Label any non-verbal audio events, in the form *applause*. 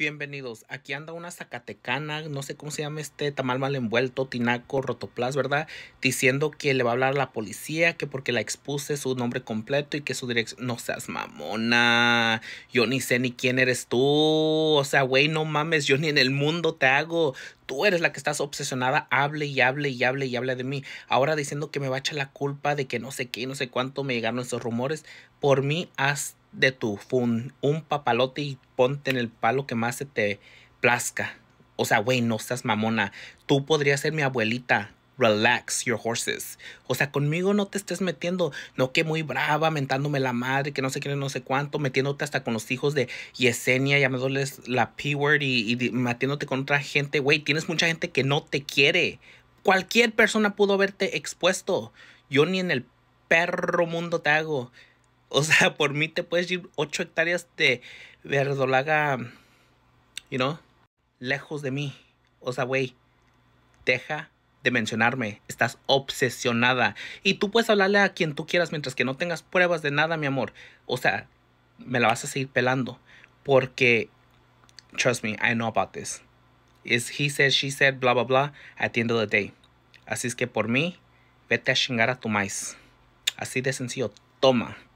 Bienvenidos. Aquí anda una Zacatecana, no sé cómo se llama este tamal mal envuelto, tinaco, rotoplas, ¿verdad? Diciendo que le va a hablar a la policía, que porque la expuse su nombre completo y que su dirección. No seas mamona. Yo ni sé ni quién eres tú. O sea, güey, no mames, yo ni en el mundo te hago tú eres la que estás obsesionada, hable y hable y hable y hable de mí. Ahora diciendo que me va a echar la culpa de que no sé qué, no sé cuánto me llegaron esos rumores. Por mí, haz de tu un papalote y ponte en el palo que más se te plazca. O sea, güey, no estás mamona. Tú podrías ser mi abuelita relax your horses. O sea, conmigo no te estés metiendo, no que muy brava, mentándome la madre, que no sé quién, no sé cuánto, metiéndote hasta con los hijos de Yesenia, llamándoles la P-word y, matiéndote metiéndote con otra gente. Güey, tienes mucha gente que no te quiere. Cualquier persona pudo verte expuesto. Yo ni en el perro mundo te hago. O sea, *laughs* por mí te puedes ir 8 hectáreas de verdolaga, you know, lejos de mí. O sea, güey, deja de mencionarme. Estás obsesionada. Y tú puedes hablarle a quien tú quieras mientras que no tengas pruebas de nada, mi amor. O sea, me la vas a seguir pelando. Porque, trust me, I know about this. Is he said, she said, bla, bla, bla, at the end of the day. Así es que por mí, vete a chingar a tu maíz. Así de sencillo, toma.